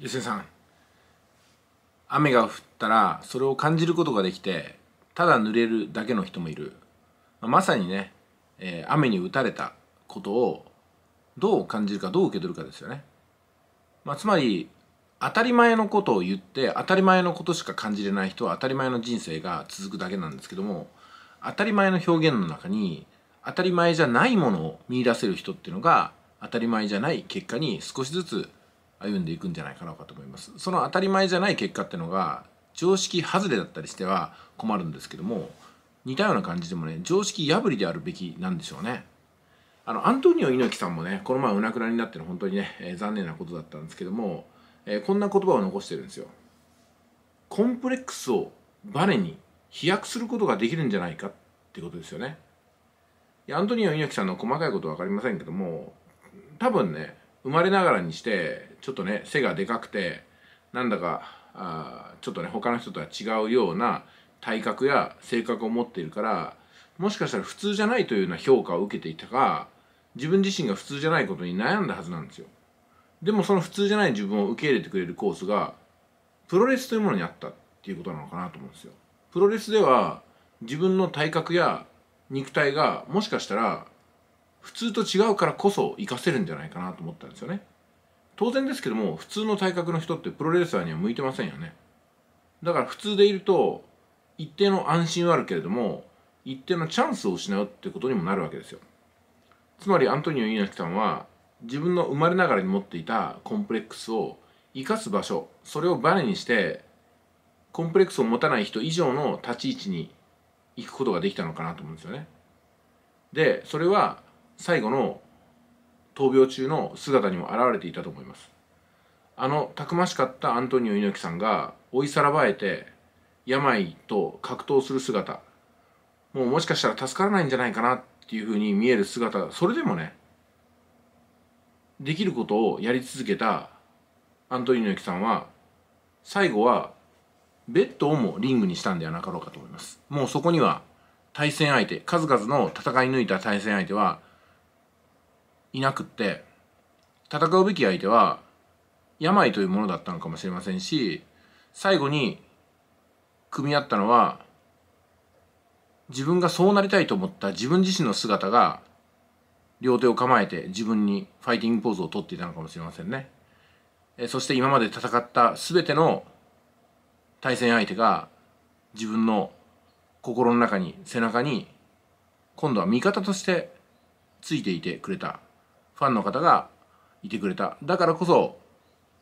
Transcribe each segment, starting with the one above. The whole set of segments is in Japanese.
吉井さん雨が降ったらそれを感じることができてただ濡れるだけの人もいる、まあ、まさにね、えー、雨に打たれたことをどう感じるかどう受け取るかですよね、まあ、つまり当たり前のことを言って当たり前のことしか感じれない人は当たり前の人生が続くだけなんですけども当たり前の表現の中に当たり前じゃないものを見いだせる人っていうのが当たり前じゃない結果に少しずつ歩んでいくんじゃないかなかと思いますその当たり前じゃない結果ってのが常識外れだったりしては困るんですけども似たような感じでもね常識破りであるべきなんでしょうねあのアントニオ猪木さんもねこの前お亡くなりになっての本当にね、えー、残念なことだったんですけども、えー、こんな言葉を残してるんですよコンプレックスをバネに飛躍することができるんじゃないかってことですよねアントニオ猪木さんの細かいことは分かりませんけども多分ね生まれながらにしてちょっとね背がでかくてなんだかあちょっとね他の人とは違うような体格や性格を持っているからもしかしたら普通じゃないというような評価を受けていたか自分自身が普通じゃないことに悩んだはずなんですよでもその普通じゃない自分を受け入れてくれるコースがプロレスというものにあったっていうことなのかなと思うんですよプロレスでは自分の体格や肉体がもしかしたら普通と違うからこそ活かせるんじゃないかなと思ったんですよね当然ですけども普通の体格の人ってプロレーサーには向いてませんよねだから普通でいると一定の安心はあるけれども一定のチャンスを失うってことにもなるわけですよつまりアントニオ猪木さんは自分の生まれながらに持っていたコンプレックスを生かす場所それをバネにしてコンプレックスを持たない人以上の立ち位置に行くことができたのかなと思うんですよねでそれは最後の闘病中の姿にも現れていたと思いますあのたくましかったアントニオ猪木さんが追いさらばえて病と格闘する姿もうもしかしたら助からないんじゃないかなっていうふうに見える姿それでもねできることをやり続けたアントニオ猪木さんは最後はベッドをもリングにしたんではなかろうかと思いますもうそこには対戦相手数々の戦い抜いた対戦相手はいなくって戦うべき相手は病というものだったのかもしれませんし最後に組み合ったのは自分がそうなりたいと思った自分自身の姿が両手を構えて自分にファイティングポーズをとっていたのかもしれませんね。そして今まで戦った全ての対戦相手が自分の心の中に背中に今度は味方としてついていてくれたファンの方がいてくれただからこそ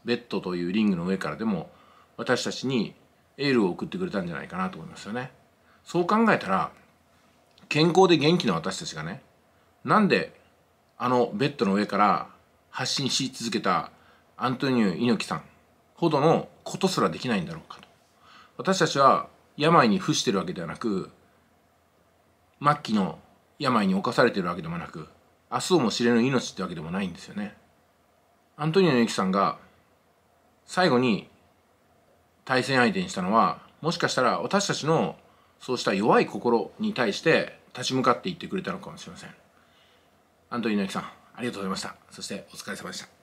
ベッドというリングの上からでも私たちにエールを送ってくれたんじゃないかなと思いますよねそう考えたら健康で元気な私たちがねなんであのベッドの上から発信し続けたアントニオ猪木さんほどのことすらできないんだろうかと私たちは病に伏してるわけではなく末期の病に侵されてるわけでもなく明日をも知れぬ命ってわけでもないんですよね。アントニオ猪木さんが最後に対戦相手にしたのはもしかしたら私たちのそうした弱い心に対して立ち向かっていってくれたのかもしれません。アントニオ猪木さんありがとうございました。そしてお疲れ様でした。